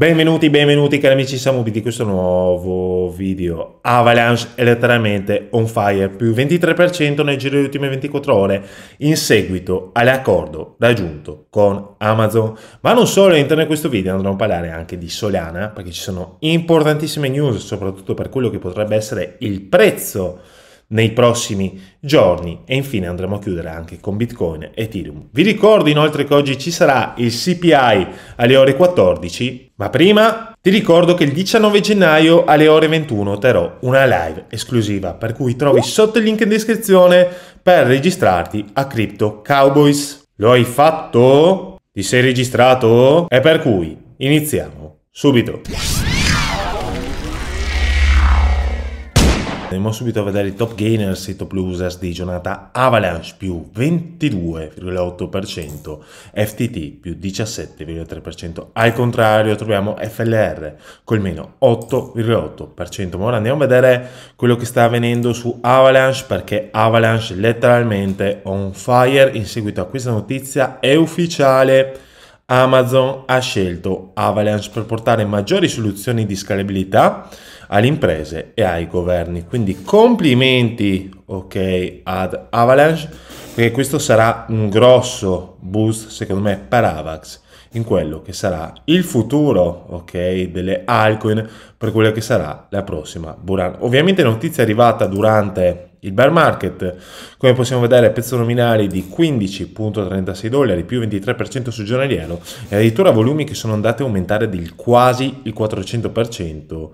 Benvenuti, benvenuti cari amici Samubi di questo nuovo video. Avalanche è letteralmente on fire, più 23% nel giro delle ultime 24 ore in seguito all'accordo raggiunto con Amazon. Ma non solo, all'interno di questo video andremo a parlare anche di Solana, perché ci sono importantissime news, soprattutto per quello che potrebbe essere il prezzo nei prossimi giorni e infine andremo a chiudere anche con Bitcoin e Ethereum. Vi ricordo inoltre che oggi ci sarà il CPI alle ore 14 ma prima ti ricordo che il 19 gennaio alle ore 21 terrò una live esclusiva, per cui trovi sotto il link in descrizione per registrarti a Crypto Cowboys. Lo hai fatto? Ti sei registrato? E per cui iniziamo subito. Andiamo subito a vedere i top gainers, i top losers di giornata Avalanche più 22,8%, FTT più 17,3%, al contrario troviamo FLR col meno 8,8%, ma ora andiamo a vedere quello che sta avvenendo su Avalanche perché Avalanche letteralmente on fire in seguito a questa notizia è ufficiale. Amazon ha scelto Avalanche per portare maggiori soluzioni di scalabilità alle imprese e ai governi. Quindi complimenti ok, ad Avalanche perché questo sarà un grosso boost secondo me per Avax in quello che sarà il futuro ok, delle altcoin per quella che sarà la prossima Buran. Ovviamente notizia arrivata durante il bear market, come possiamo vedere, pezzo nominale di 15.36 dollari più 23% su giornaliero e addirittura volumi che sono andati a aumentare del quasi il 400%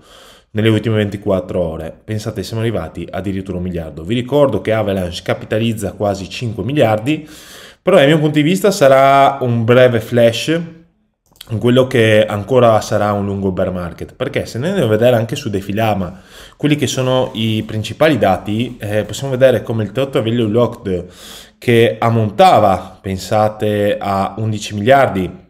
nelle ultime 24 ore. Pensate, siamo arrivati addirittura a un miliardo. Vi ricordo che Avalanche capitalizza quasi 5 miliardi, però dal mio punto di vista sarà un breve flash in quello che ancora sarà un lungo bear market perché se noi andiamo a vedere anche su Defilama quelli che sono i principali dati eh, possiamo vedere come il total value locked che ammontava pensate a 11 miliardi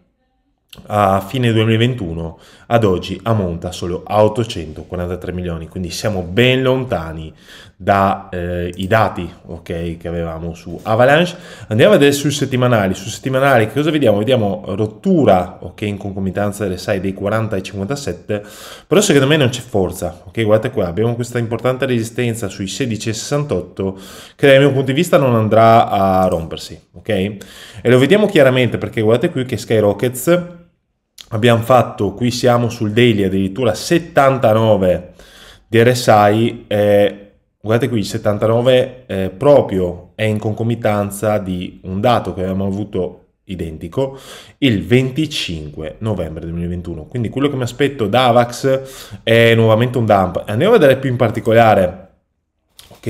a fine 2021 ad oggi ammonta solo a 843 milioni, quindi siamo ben lontani dai eh, dati okay, che avevamo su Avalanche. Andiamo a vedere sui settimanali, sui settimanali che cosa vediamo? Vediamo rottura okay, in concomitanza delle 6 dei 40 ai 57, però secondo me non c'è forza, ok guardate qua, abbiamo questa importante resistenza sui 16 e 68 che dal mio punto di vista non andrà a rompersi, ok? E lo vediamo chiaramente perché guardate qui che Skyrockets abbiamo fatto, qui siamo sul daily addirittura 79 di RSI, eh, guardate qui 79 eh, proprio è in concomitanza di un dato che abbiamo avuto identico il 25 novembre 2021 quindi quello che mi aspetto da AVAX è nuovamente un dump andiamo a vedere più in particolare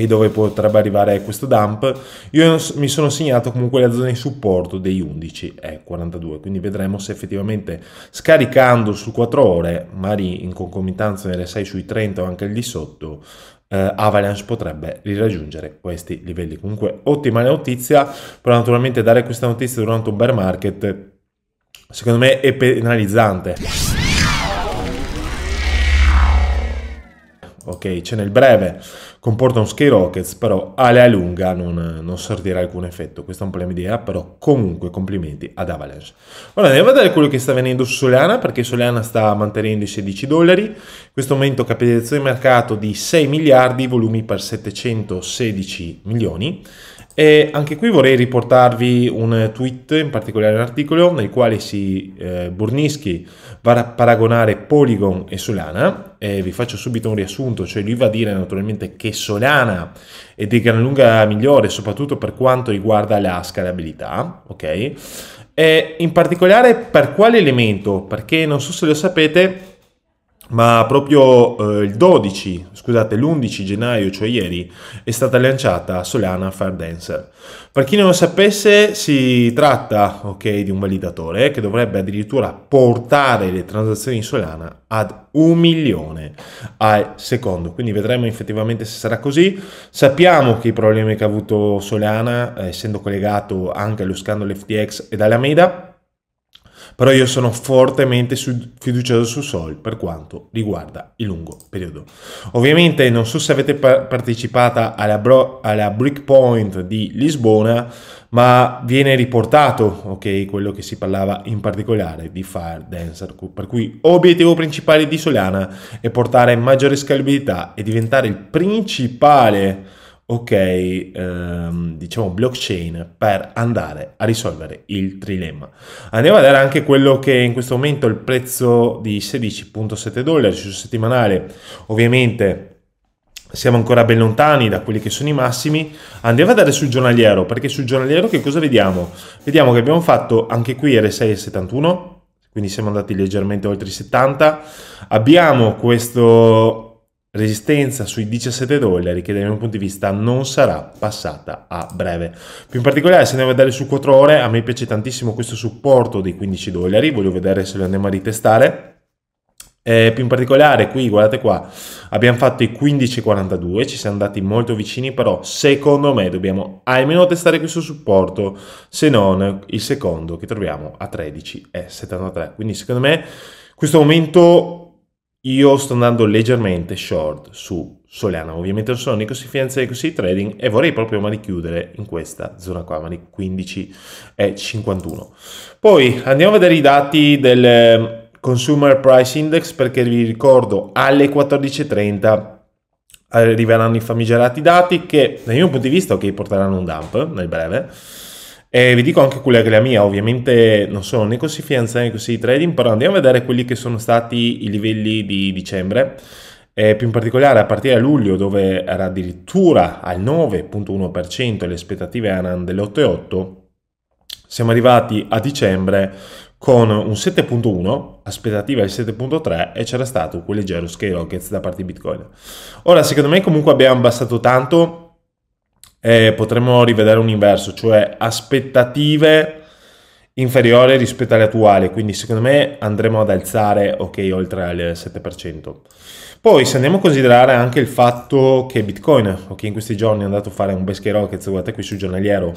che dove potrebbe arrivare questo dump. Io mi sono segnato comunque la zona di supporto dei 11,42, e quindi vedremo se effettivamente scaricando su 4 ore, magari in concomitanza nelle 6 sui 30 o anche lì sotto, eh, Avalanche potrebbe riraggiungere questi livelli. Comunque ottima notizia, però naturalmente dare questa notizia durante un bear market secondo me è penalizzante. ok, c'è nel breve comporta un sky rockets, però alla lunga non, non, sortirà alcun effetto. Questo è un problema di era, però comunque complimenti ad Avalanche. Ora andiamo a vedere quello che sta avvenendo su Solana, perché Solana sta mantenendo i 16 dollari, in questo momento capitalizzazione di mercato di 6 miliardi, volumi per 716 milioni. E anche qui vorrei riportarvi un tweet, in particolare un articolo, nel quale si, eh, Burnischi va a paragonare Polygon e Solana, eh, vi faccio subito un riassunto, cioè lui va a dire naturalmente che Solana è di gran lunga migliore, soprattutto per quanto riguarda la scalabilità, ok? E in particolare per quale elemento? Perché non so se lo sapete, ma proprio eh, il 12, scusate, l'11 gennaio, cioè ieri, è stata lanciata Solana Fire Dancer. Per chi non lo sapesse, si tratta okay, di un validatore che dovrebbe addirittura portare le transazioni Solana ad un milione al secondo. Quindi vedremo effettivamente se sarà così. Sappiamo che i problemi che ha avuto Solana, eh, essendo collegato anche allo scandalo FTX e alla MEDA, però io sono fortemente fiducioso su Sol per quanto riguarda il lungo periodo. Ovviamente non so se avete partecipato alla, bro- alla Brick Point di Lisbona, ma viene riportato okay, quello che si parlava in particolare di Fire Dancer, per cui obiettivo principale di Solana è portare maggiore scalabilità e diventare il principale ok, ehm, diciamo blockchain per andare a risolvere il trilemma. Andiamo a vedere anche quello che in questo momento il prezzo di 16.7 dollari sul settimanale, ovviamente siamo ancora ben lontani da quelli che sono i massimi. Andiamo a vedere sul giornaliero, perché sul giornaliero che cosa vediamo? Vediamo che abbiamo fatto anche qui R6,71, quindi siamo andati leggermente oltre i 70. Abbiamo questo resistenza sui 17 dollari che dal mio punto di vista non sarà passata a breve. Più in particolare se andiamo a vedere su 4 ore a me piace tantissimo questo supporto dei 15 dollari, voglio vedere se lo andiamo a ritestare. Eh, più in particolare qui, guardate qua, abbiamo fatto i 15,42, ci siamo andati molto vicini, però secondo me dobbiamo almeno testare questo supporto, se non il secondo che troviamo a 13,73. Quindi secondo me questo momento io sto andando leggermente short su Solana, ovviamente non sono né così finanza né così trading e vorrei proprio ma di chiudere in questa zona qua, ma di 15,51. Poi andiamo a vedere i dati del ehm, Consumer Price Index perché vi ricordo alle 14.30 arriveranno i famigerati dati che dal mio punto di vista ok porteranno un dump nel breve e vi dico anche quella che è la mia, ovviamente non sono né così fianzato né così trading, però andiamo a vedere quelli che sono stati i livelli di dicembre. Eh, più in particolare a partire da luglio dove era addirittura al 9.1% le aspettative erano dell'8.8 siamo arrivati a dicembre con un 7.1, aspettative del 7.3 e c'era stato quel leggero scale da parte di Bitcoin. Ora secondo me comunque abbiamo abbassato tanto eh, potremmo rivedere un inverso, cioè aspettative inferiori rispetto alle attuali, quindi secondo me andremo ad alzare, ok, oltre al 7%. Poi se andiamo a considerare anche il fatto che Bitcoin, o che in questi giorni è andato a fare un basket rockets, guardate qui sul giornaliero,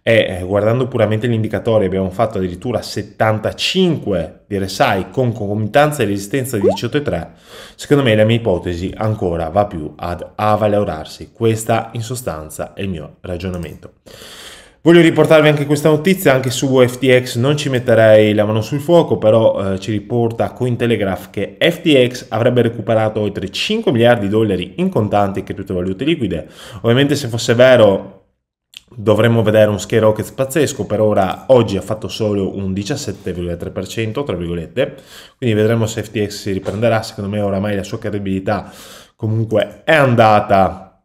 e eh, guardando puramente gli indicatori abbiamo fatto addirittura 75 di RSI con concomitanza e resistenza di 18,3, secondo me la mia ipotesi ancora va più ad avvalorarsi. Questa in sostanza è il mio ragionamento. Voglio riportarvi anche questa notizia, anche su FTX non ci metterei la mano sul fuoco, però eh, ci riporta Cointelegraph che FTX avrebbe recuperato oltre 5 miliardi di dollari in contanti e criptovalute liquide. Ovviamente se fosse vero dovremmo vedere un skyrocket pazzesco, per ora oggi ha fatto solo un 17,3%, tra virgolette, quindi vedremo se FTX si riprenderà, secondo me oramai la sua credibilità comunque è andata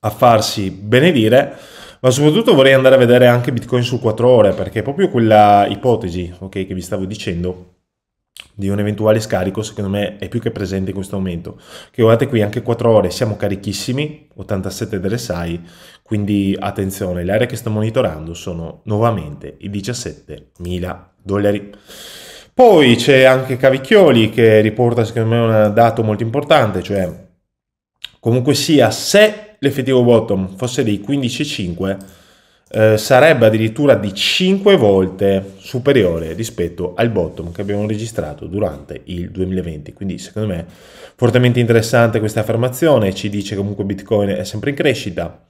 a farsi benedire ma soprattutto vorrei andare a vedere anche Bitcoin su 4 ore, perché proprio quella ipotesi okay, che vi stavo dicendo di un eventuale scarico secondo me è più che presente in questo momento che guardate qui anche 4 ore siamo carichissimi 87 delle SAI quindi attenzione le aree che sto monitorando sono nuovamente i 17.000 dollari poi c'è anche Cavicchioli che riporta secondo me un dato molto importante cioè comunque sia se l'effettivo bottom fosse dei 15,5 eh, sarebbe addirittura di 5 volte superiore rispetto al bottom che abbiamo registrato durante il 2020. Quindi secondo me fortemente interessante questa affermazione, ci dice comunque Bitcoin è sempre in crescita.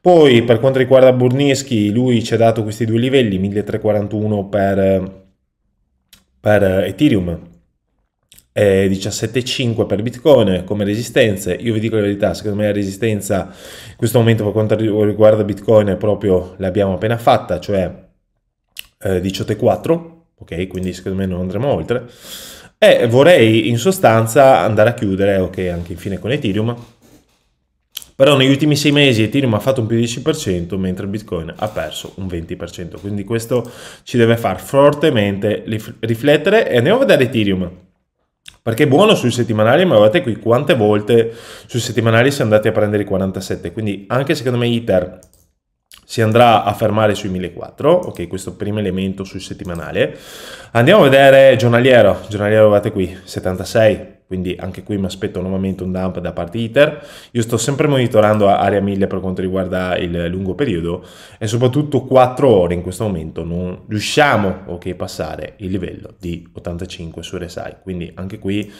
Poi per quanto riguarda Burnischi, lui ci ha dato questi due livelli, 1341 per, per Ethereum 17,5 per Bitcoin come resistenze. Io vi dico la verità, secondo me la resistenza in questo momento per quanto riguarda Bitcoin proprio l'abbiamo appena fatta, cioè eh, 18,4, ok? Quindi secondo me non andremo oltre. E vorrei in sostanza andare a chiudere, ok, anche infine con Ethereum, però negli ultimi sei mesi Ethereum ha fatto un più 10% mentre Bitcoin ha perso un 20%, quindi questo ci deve far fortemente riflettere e andiamo a vedere Ethereum. Perché è buono sui settimanali, ma guardate qui quante volte sui settimanali si è andati a prendere i 47. Quindi anche secondo me ITER si andrà a fermare sui 1004, ok questo primo elemento sul settimanale. Andiamo a vedere giornaliero, giornaliero guardate qui, 76, quindi anche qui mi aspetto nuovamente un dump da parte ITER. Io sto sempre monitorando area 1000 per quanto riguarda il lungo periodo e soprattutto 4 ore in questo momento non riusciamo a okay, passare il livello di 85 su RSI, quindi anche qui mi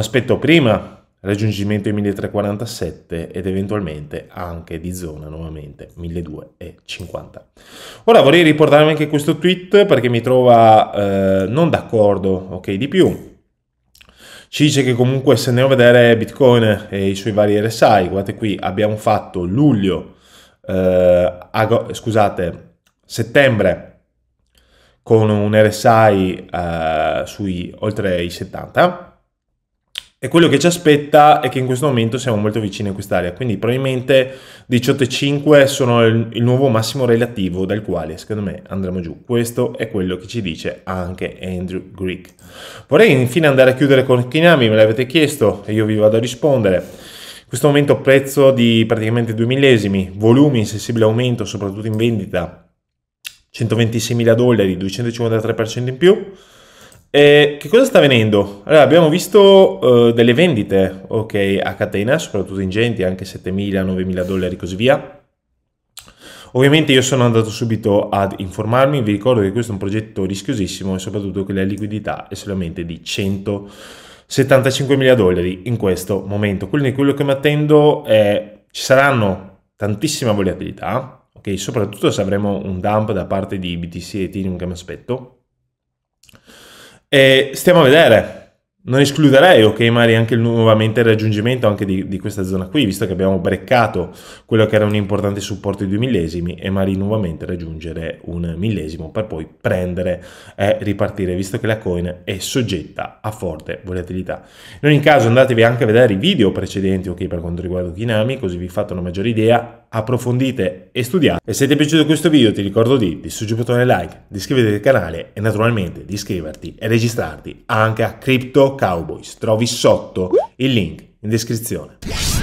aspetto prima raggiungimento di 1347 ed eventualmente anche di zona nuovamente 1250. Ora vorrei riportarmi anche questo tweet perché mi trova eh, non d'accordo, ok, di più. Ci dice che comunque se andiamo a vedere Bitcoin e i suoi vari RSI, guardate qui, abbiamo fatto luglio, eh, scusate, settembre con un RSI eh, sui oltre i 70 e quello che ci aspetta è che in questo momento siamo molto vicini a quest'area, quindi probabilmente 18,5 sono il, il nuovo massimo relativo dal quale secondo me andremo giù. Questo è quello che ci dice anche Andrew Greek. Vorrei infine andare a chiudere con Kinami, me l'avete chiesto e io vi vado a rispondere. In questo momento prezzo di praticamente 2 millesimi, volumi in sensibile aumento, soprattutto in vendita, 126 mila dollari, 253% in più. Eh, che cosa sta avvenendo? Allora, abbiamo visto eh, delle vendite okay, a catena, soprattutto ingenti, anche 7.000, 9.000 dollari e così via. Ovviamente io sono andato subito ad informarmi, vi ricordo che questo è un progetto rischiosissimo e soprattutto che la liquidità è solamente di 175.000 dollari in questo momento. Quindi quello che mi attendo è ci saranno tantissima volatilità, ok? soprattutto se avremo un dump da parte di BTC e Ethereum che mi aspetto e stiamo a vedere. Non escluderei, ok, Mari, anche nuovamente il raggiungimento anche di, di, questa zona qui, visto che abbiamo breccato quello che era un importante supporto di due millesimi e Mari nuovamente raggiungere un millesimo per poi prendere e ripartire, visto che la coin è soggetta a forte volatilità. In ogni caso andatevi anche a vedere i video precedenti, ok, per quanto riguarda Kinami, così vi fate una maggiore idea approfondite e studiate. E se ti è piaciuto questo video ti ricordo di suggerire il bottone like, di iscriverti al canale e naturalmente di iscriverti e registrarti anche a Crypto Cowboys. Trovi sotto il link in descrizione.